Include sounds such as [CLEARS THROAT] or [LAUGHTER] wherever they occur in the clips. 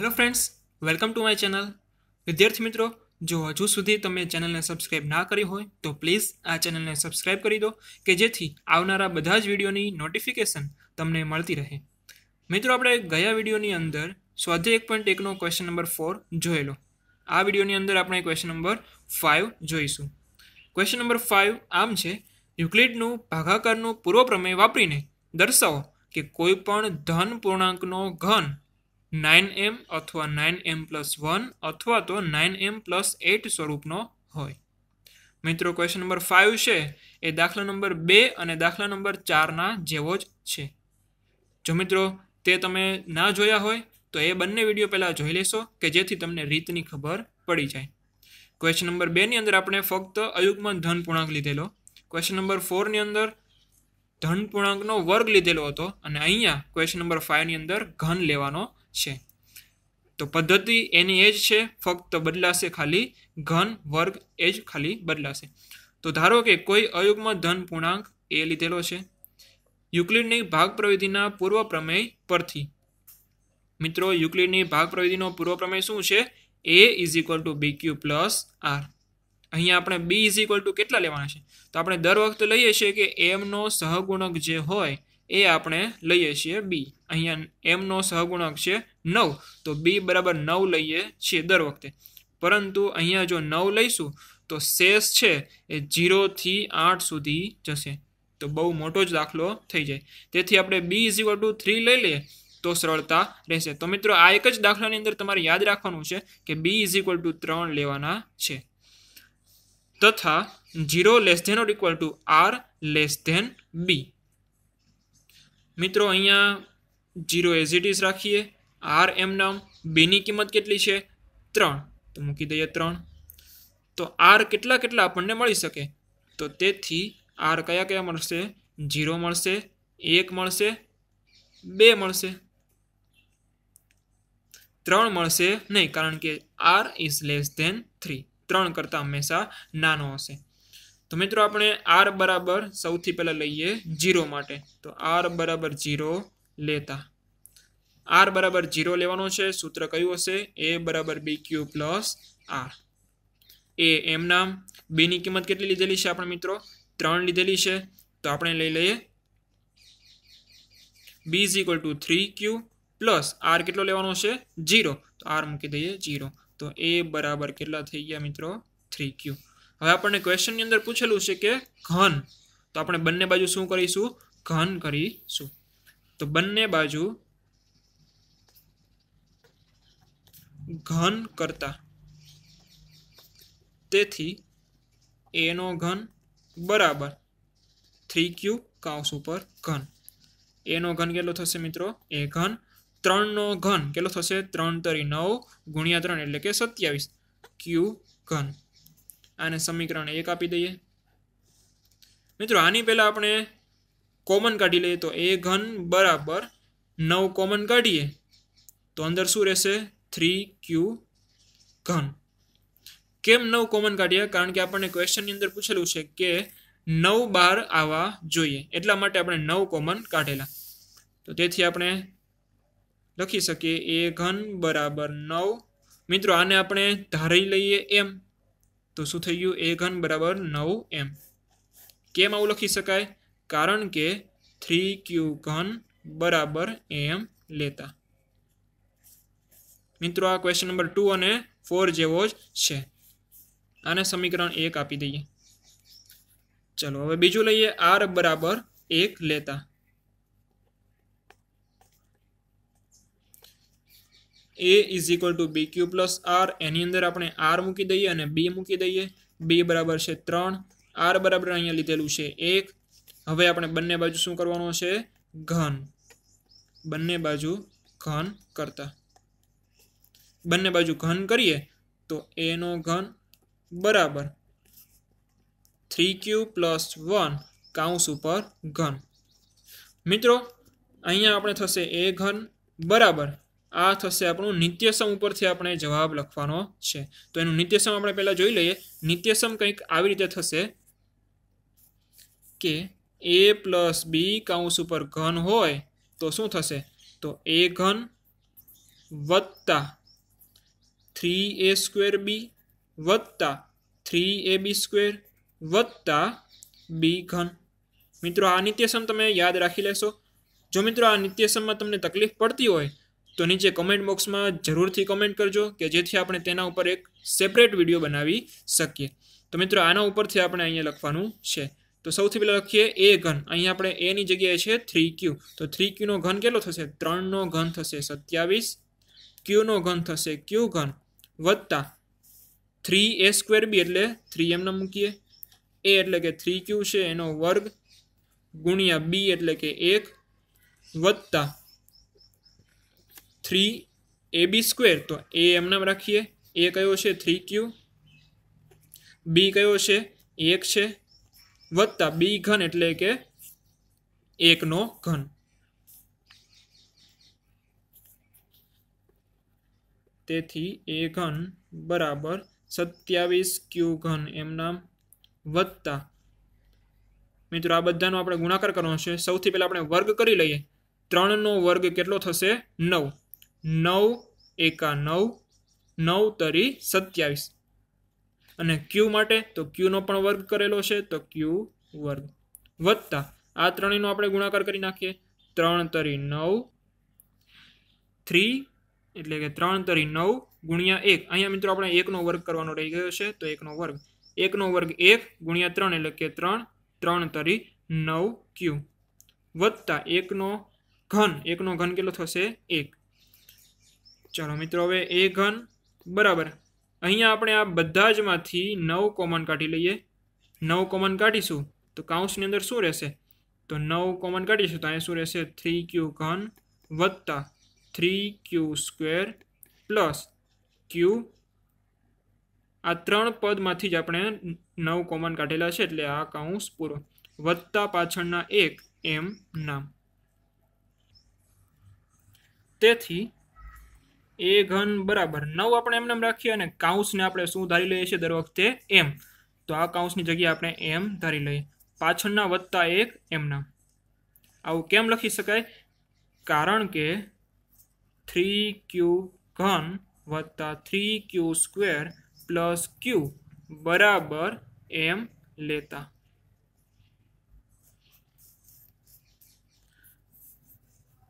hello friends welcome to my channel વિદ્યાર્થી મિત્રો જો હજુ સુધી તમે ચેનલને સબસ્ક્રાઈબ ના કરી હોય તો પ્લીઝ આ ચેનલને સબસ્ક્રાઈબ કરી દો કે જેથી આવનારા બધા જ વિડીયોની નોટિફિકેશન તમને મળતી રહે મિત્રો આપણે ગયા વિડીયોની અંદર સ્વાધ્યાય એક પોઈન્ટ એકનો ક્વેશ્ચન નંબર ફોર જોયેલો આ વિડીયોની અંદર આપણે ક્વેશ્ચન નંબર ફાઇવ જોઈશું ક્વેશ્ચન નંબર ફાઇવ આમ છે યુક્લિડનું ભાગાકારનું પૂર્વ પ્રમેય વાપરીને દર્શાવો કે કોઈ પણ ધન પૂર્ણાંકનો ઘન નાઇન એમ અથવા નાઇન એમ પ્લસ વન અથવા તો નાઇન એમ પ્લસ એટ સ્વરૂપનો હોય મિત્રો ક્વેશ્ચન નંબર ફાઇવ છે એ દાખલા નંબર બે અને દાખલા નંબર ચારના જેવો જ છે જો મિત્રો તે તમે ના જોયા હોય તો એ બંને વિડીયો પહેલાં જોઈ લેશો કે જેથી તમને રીતની ખબર પડી જાય ક્વેશ્ચન નંબર બેની અંદર આપણે ફક્ત અયુગમાં ધન પૂર્ણાંક લીધેલો ક્વેશ્ચન નંબર ફોરની અંદર ધન પૂર્ણાંકનો વર્ગ લીધેલો હતો અને અહીંયા ક્વેશ્ચન નંબર ફાઇવની અંદર ઘન લેવાનો છે તો પદ્ધતિ એની એ જ છે ફક્ત બદલાશે ખાલી ઘન વર્ગ એ જ ખાલી બદલાશે તો ધારો કે કોઈ અયુગ્મ ધન પૂર્ણાંક એ લીધેલો છે યુક્લિડની ભાગ પ્રવિધિના પૂર્વ પ્રમેય પરથી મિત્રો યુક્લિડની ભાગ પ્રવિધિનો પૂર્વ પ્રમેય શું છે A is equal to B Q plus R અહીંયા આપણે બી ઇઝ ઇક્વલ ટુ કેટલા લેવાના છે તો આપણે દર વખતે લઈએ છીએ કે એમનો સહગુણક જે હોય એ આપણે લઈએ છીએ બી અહીંયા એમનો સહગુણક છે નવ તો બી બરાબર નવ લઈએ છીએ દર વખતે પરંતુ અહીંયા જો નવ લઈશું તો શેષ છે એ જીરોથી આઠ સુધી જશે તો બહુ મોટો જ દાખલો થઈ જાય તેથી આપણે બી ઇઝિકવલ ટુ થ્રી લઈ લઈએ તો સરળતા રહેશે તો મિત્રો આ એક જ દાખલાની અંદર તમારે યાદ રાખવાનું છે કે બી ઇઝ ટુ ત્રણ લેવાના છે તથા zero less than or equal to R less than B મિત્રો અહીંયા જીરો એઝ ઇટ રાખીએ આર એમ નામ બેની કિંમત કેટલી છે ત્રણ તો મૂકી દઈએ ત્રણ તો આર કેટલા કેટલા આપણને મળી શકે તો તેથી આર કયા કયા મળશે જીરો મળશે એક મળશે બે મળશે ત્રણ મળશે નહીં કારણ કે R is less than three ત્રણ કરતાં હંમેશા નાનો હશે તો મિત્રો આપણે આર બરાબર સૌથી પહેલાં લઈએ જીરો માટે તો આર બરાબર જીરો લેતા આર બરાબર જીરો લેવાનો છે સૂત્ર કયું હશે એ બરાબર બી ક્યુ પ્લસ આર એ એમ નામ બેની કિંમત કેટલી લીધેલી છે આપણે મિત્રો ત્રણ લીધેલી છે તો આપણે લઈ લઈએ B is equal to three Q plus R કેટલો લેવાનો છે જીરો તો આર મૂકી દઈએ જીરો તો એ બરાબર કેટલા થઈ ગયા મિત્રો થ્રી ક્યુ હવે આપણને ક્વેશ્ચનની અંદર પૂછેલું છે કે ઘન તો આપણે બંને બાજુ શું કરીશું ઘન કરીશું તો બંને બાજુ ઘન કરતા તેથી એનો ઘન બરાબર થ્રી ક્યુ કાઉસ ઉપર ઘન એનો ઘન કેટલો થશે મિત્રો એ ઘન ત્રણનો ઘન કેટલો થશે ત્રણ તરી નવ ગુણ્યા ત્રણ એટલે કે સત્યાવીસ ક્યુ ઘન આને સમીકરણ એક આપી દઈએ મિત્રો આની પહેલાં આપણે કોમન કાઢી લઈએ તો એ ઘન બરાબર નવ કોમન કાઢીએ તો અંદર શું રહેશે થ્રી ક્યુ ઘન કેમ નવ કોમન કાઢીએ કારણ કે આપણને ક્વેશ્ચનની અંદર પૂછેલું છે કે નવ બાર આવવા જોઈએ એટલા માટે આપણે નવ કોમન કાઢેલા તો તેથી આપણે લખી શકીએ એ ઘન બરાબર નવ મિત્રો આને આપણે ધારી લઈએ એમ તો શું થઈ ગયું એ ઘન બરાબર નવ એમ કેમ આવું લખી શકાય કારણ કે થ્રી ક્યુ ઘન બરાબર એમ લેતા મિત્રો આ ક્વેશ્ચન નંબર ટુ અને ફોર જેવો જ છે આને સમીકરણ એક આપી દઈએ ચલો હવે બીજું લઈએ આર બરાબર એક લેતા A is equal to B Q plus R એની અંદર આપણે આર મૂકી દઈએ અને બી મૂકી દઈએ બી બરાબર છે ત્રણ આર બરાબર અહીંયા લીધેલું છે એક હવે આપણે બંને બાજુ શું કરવાનું છે ઘન બંને બાજુ ઘન કરતા બંને બાજુ ઘન કરીએ તો એનો ઘન બરાબર થ્રી ક્યુ પ્લસ વન કાઉન્સ ઉપર ઘન મિત્રો અહીંયા આપણે થશે એ ઘન બરાબર આ થશે આપણું નિત્યસમ ઉપરથી આપણે જવાબ લખવાનો છે તો એનું નિત્યસમ આપણે પહેલાં જોઈ લઈએ નિત્યસમ કંઈક આવી રીતે થશે કે એ પ્લસ બી કાઉન્સ ઉપર ઘન હોય તો શું થશે તો એ ઘન વત્તા થ્રી એ સ્ક્વેર બી વત્તા થ્રી એ બી સ્ક્વેર વત્તા બી ઘન મિત્રો આ નિત્યસમ તમે યાદ રાખી લેશો જો મિત્રો આ નિત્યસમમાં તમને તકલીફ પડતી હોય તો નીચે કમેન્ટ બોક્સમાં જરૂરથી કમેન્ટ કરજો કે જેથી આપણે તેના ઉપર એક સેપરેટ વિડીયો બનાવી શકીએ તો મિત્રો આના ઉપરથી આપણે અહીંયા લખવાનું છે તો સૌથી પહેલાં લખીએ એ ઘન અહીંયા આપણે એની જગ્યાએ છે થ્રી ક્યુ તો થ્રી ક્યુનો ઘન કેટલો થશે ત્રણનો ઘન થશે સત્યાવીસ ક્યુનો ઘન થશે ક્યુ ઘન વત્તા થ્રી એ સ્ક્વેર બી એટલે થ્રી એમને મૂકીએ એ એટલે કે થ્રી ક્યુ છે એનો વર્ગ ગુણ્યા બી એટલે કે એક વત્તા થ્રી એ બી સ્ક્વેર તો એ એમ નામ રાખીએ એ કયો છે થ્રી ક્યુ બી કયો છે એક છે વત્તા બી ઘન એટલે કે એકનો ઘન તેથી એ ઘન બરાબર સત્યાવીસ ક્યુ ઘન એમના વત્તા મિત્રો આ બધાનો આપણે ગુણાકાર કરવાનો છે સૌથી પહેલાં આપણે વર્ગ કરી લઈએ ત્રણનો વર્ગ કેટલો થશે નવ નવ એકા નવ નવ તરી સત્યાવીસ અને ક્યુ માટે તો ક્યુનો પણ વર્ગ કરેલો છે તો ક્યુ વર્ગ વત્તા આ ત્રણેયનો આપણે ગુણાકાર કરી નાખીએ ત્રણ તરી નવ થ્રી એટલે કે ત્રણ તરી નવ ગુણ્યા એક અહીંયા મિત્રો આપણે એકનો વર્ગ કરવાનો રહી ગયો છે તો એકનો વર્ગ એકનો વર્ગ એક ગુણ્યા ત્રણ એટલે કે ત્રણ ત્રણ તરી નવ ક્યુ વત્તા એકનો ઘન એકનો ઘન કેટલો થશે એક ચાલો મિત્રો હવે એ ઘન બરાબર અહીંયા આપણે આ બધા જમાંથી નવ કોમન કાઢી લઈએ નવ કોમન કાઢીશું તો કાઉન્સની અંદર શું રહેશે તો નવ કોમન કાઢીશું તો અહીંયા શું રહેશે થ્રી ક્યુ ઘન વત્તા three q square plus q આ ત્રણ પદમાંથી જ આપણે નવ કોમન કાઢેલા છે એટલે આ કાઉન્સ પૂરો વત્તા પાછળના એક એમ નામ તેથી એ ઘન બરાબર નવ આપણે એમને એમ રાખીએ અને કાઉન્સને આપણે શું ધારી લઈએ છીએ દર વખતે એમ તો આ કાઉન્સની જગ્યાએ આપણે એમ ધારી લઈએ પાછળના વત્તા એક એમના આવું કેમ લખી શકાય કારણ કે થ્રી ક્યુ ઘન વત્તા three q square plus q બરાબર એમ લેતા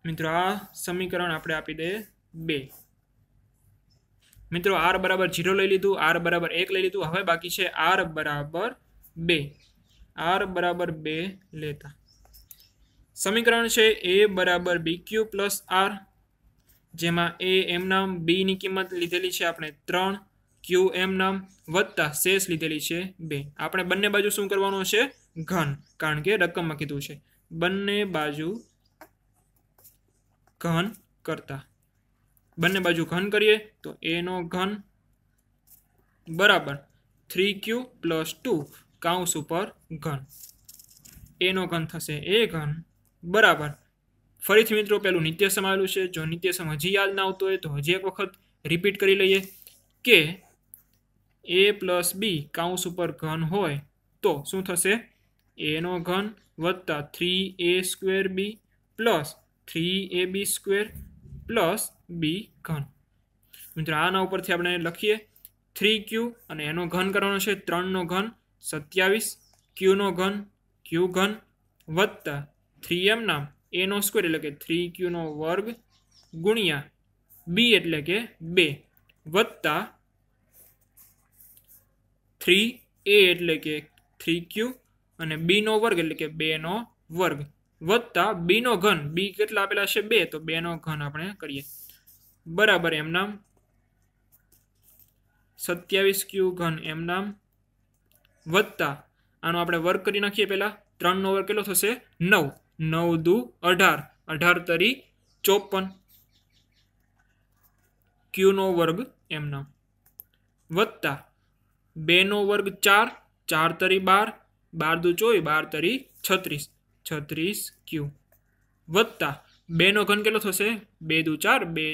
મિત્રો આ સમીકરણ આપણે આપી દઈએ બે મિત્રો આર બરાબર જીરો લઈ લીધું આર બરાબર એક લઈ લીધું હવે બાકી છે આર બરાબર બે આર બરાબર બે લેતા સમીકરણ છે એ બરાબર બી ક્યુ પ્લસ આર જેમાં એ એમ નામ બીની કિંમત લીધેલી છે આપણે ત્રણ ક્યુ એમ નામ વધતા શેષ લીધેલી છે બે આપણે બંને બાજુ શું કરવાનું છે ઘન કારણ કે રકમમાં કીધું છે બંને બાજુ ઘન કરતા બંને બાજુ ઘન કરીએ તો એનો ઘન બરાબર થ્રી ક્યુ પ્લસ ટુ કાઉસ ઉપર ઘન એનો ઘન થશે એ ઘન બરાબર ફરીથી મિત્રો પેલું નિત્ય સમાયેલું છે જો નિત્ય સમ હજી યાદ ના આવતો હોય તો હજી એક વખત રિપીટ કરી લઈએ કે એ પ્લસ બી કાઉસ ઉપર ઘન હોય તો શું થશે એનો ઘન વત્તા three a square b plus three a b square plus b ઘન મિત્રો આના ઉપરથી આપણે લખીએ થ્રી ક્યુ અને એનો ઘન કરવાનો છે ત્રણનો ઘન સત્યાવીસ ક્યુનો ઘન ક્યુ ઘન વત્તા થ્રી એમ નામ એનો સ્ક્વેર એટલે કે થ્રી ક્યુનો વર્ગ ગુણ્યા બી એટલે કે બે વત્તા થ્રી એ એટલે કે થ્રી ક્યુ અને બીનો વર્ગ એટલે કે બેનો વર્ગ વત્તા બીનો ઘન બી કેટલા આપેલા છે બે તો બેનો ઘન આપણે કરીએ બરાબર એમ નામ સત્યાવીસ ક્યુ ઘન એમ નામ વત્તા આનો આપણે વર્ક કરી નાખીએ પહેલાં ત્રણનો વર્ગ કેટલો થશે નવ નવ દુ અઢાર અઢાર તરી ચોપન ક્યુનો વર્ગ એમ નામ વત્તા બેનો વર્ગ ચાર ચાર તરી બાર બાર દુ ચોવીસ બાર તરી છત્રીસ છત્રીસ ક્યુ વત્તા બેનો ઘન કેટલો થશે બે દુ ચાર બે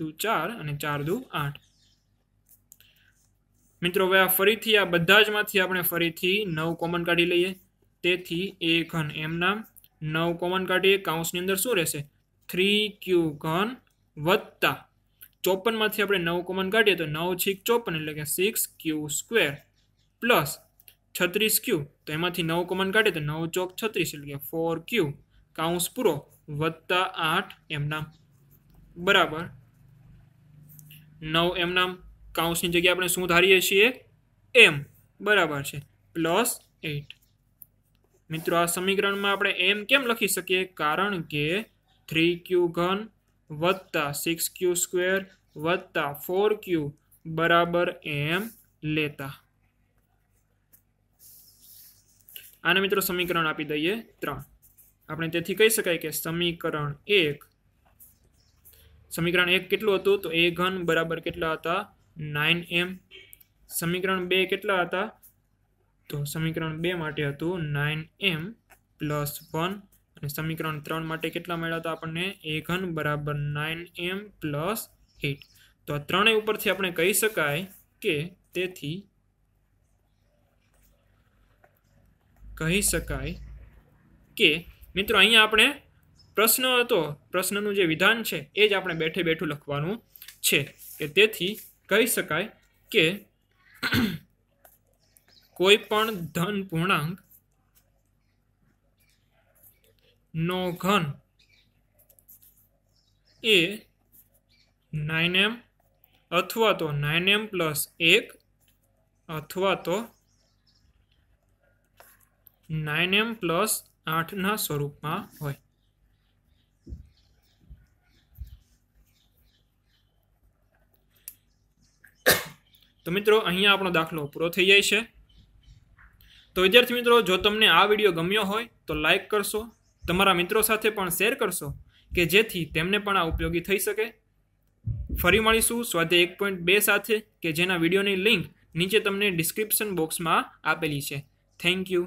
દુ ચાર અને ચાર દુ આઠ મિત્રો હવે આ ફરીથી આ બધા જ માંથી આપણે ફરીથી નવ કોમન કાઢી લઈએ તેથી એ ઘન એમના નવ કોમન કાઢીએ કાઉન્સની અંદર શું રહેશે થ્રી ક્યુ ઘન વત્તા ચોપનમાંથી આપણે નવ કોમન કાઢીએ તો નવ છીક ચોપન એટલે કે સિક્સ ક્યુ સ્ક્વેર પ્લસ છત્રીસ ક્યુ તો એમાંથી નવ કોમન કાઢે તો નવ ચોક છત્રીસ એટલે કે ફોર ક્યુ કાઉન્સ પૂરો વત્તા આઠ એમના બરાબર નવ એમના કાઉન્સની જગ્યાએ આપણે શું ધારીએ છીએ એમ બરાબર છે પ્લસ એટ મિત્રો આ સમીકરણમાં આપણે એમ કેમ લખી શકીએ કારણ કે થ્રી ક્યુ ઘન વત્તા સિક્સ ક્યુ સ્ક્વેર વત્તા ફોર ક્યુ બરાબર એમ લેતા આને મિત્રો સમીકરણ આપી દઈએ ત્રણ આપણે તેથી કહી શકાય કે સમીકરણ એક સમીકરણ એક કેટલું હતું તો એ ઘન બરાબર કેટલા હતા નાઇન એમ સમીકરણ બે કેટલા હતા તો સમીકરણ બે માટે હતું નાઇન એમ પ્લસ વન અને સમીકરણ ત્રણ માટે કેટલા મળ્યા હતા આપણને એ ઘન બરાબર નાઇન એમ પ્લસ એટ તો આ ત્રણેય ઉપરથી આપણે કહી શકાય કે તેથી કહી શકાય કે મિત્રો અહીંયા આપણે પ્રશ્ન હતો પ્રશ્નનું જે વિધાન છે એ જ આપણે બેઠે બેઠું લખવાનું છે કે તેથી કહી શકાય કે [CLEARS THROAT] કોઈ પણ ધન પૂર્ણાંક નો ઘન એ નાઇન એમ અથવા તો નાઇન એમ પ્લસ એક અથવા તો નાઇન એમ પ્લસ આઠના સ્વરૂપમાં હોય તો મિત્રો અહીંયા આપણો દાખલો પૂરો થઈ જાય છે તો વિદ્યાર્થી મિત્રો જો તમને આ વિડીયો ગમ્યો હોય તો લાઇક કરશો તમારા મિત્રો સાથે પણ શેર કરશો કે જેથી તેમને પણ આ ઉપયોગી થઈ શકે ફરી મળીશું સ્વાધ્યાય એક પોઈન્ટ બે સાથે કે જેના વિડીયોની લિંક નીચે તમને ડિસ્ક્રિપ્શન બોક્સમાં આપેલી છે થેન્ક યુ